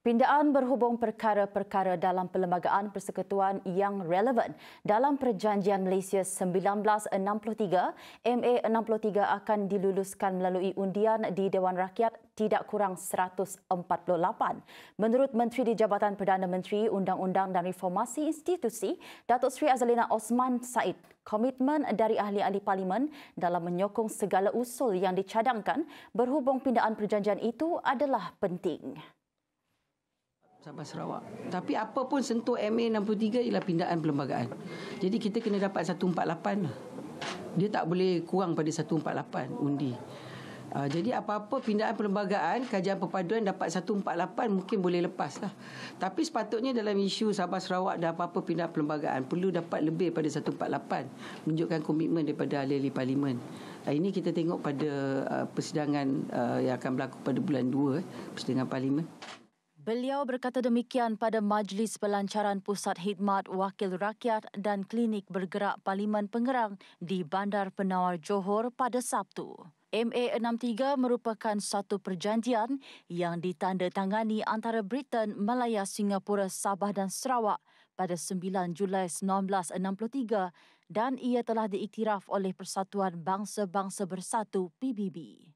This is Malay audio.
Pindaan berhubung perkara-perkara dalam Perlembagaan Persekutuan yang relevan dalam Perjanjian Malaysia 1963, MA63 akan diluluskan melalui undian di Dewan Rakyat tidak kurang 148. Menurut Menteri di Jabatan Perdana Menteri Undang-Undang dan Reformasi Institusi, Datuk Sri Azalina Osman Said, komitmen dari ahli-ahli parlimen dalam menyokong segala usul yang dicadangkan berhubung pindaan perjanjian itu adalah penting. Sabah Sarawak. Tapi apa pun sentuh MA 63 ialah pindaan perlembagaan. Jadi kita kena dapat 148 lah. Dia tak boleh kurang pada 148 undi. Ah, jadi apa-apa pindaan perlembagaan, kajian perpaduan dapat 148 mungkin boleh lepas lah. Tapi sepatutnya dalam isu Sabah Sarawak dan apa-apa pindaan perlembagaan perlu dapat lebih pada 148. Menunjukkan komitmen daripada ahli-ahli parlimen. Ah, ini kita tengok pada ah, persidangan yang akan berlaku pada bulan 2, eh, persidangan parlimen. Beliau berkata demikian pada Majlis Pelancaran Pusat Hikmat Wakil Rakyat dan Klinik Bergerak Parlimen Pengerang di Bandar Penawar Johor pada Sabtu. MA63 merupakan satu perjanjian yang ditandatangani antara Britain, Malaya, Singapura, Sabah dan Sarawak pada 9 Julai 1963 dan ia telah diiktiraf oleh Persatuan Bangsa-Bangsa Bersatu PBB.